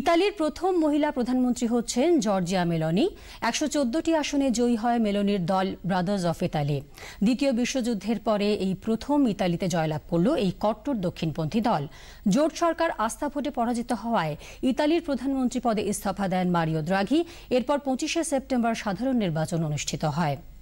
ইতালির প্রথম মহিলা প্রধানমন্ত্রী হচ্ছেন জর্জিয়া মেলনি একশো চোদ্দটি আসনে জয়ী হয় মেলনির দল ব্রাদার্স অফ ইতালি দ্বিতীয় বিশ্বযুদ্ধের পরে এই প্রথম ইতালিতে জয়লাভ করল এই কট্টর দক্ষিণপন্থী দল জোট সরকার আস্থা ভোটে পরাজিত হওয়ায় ইতালির প্রধানমন্ত্রী পদে ইস্তফা দেন মারিও দ্রাঘি এরপর পঁচিশে সেপ্টেম্বর সাধারণ নির্বাচন অনুষ্ঠিত হয়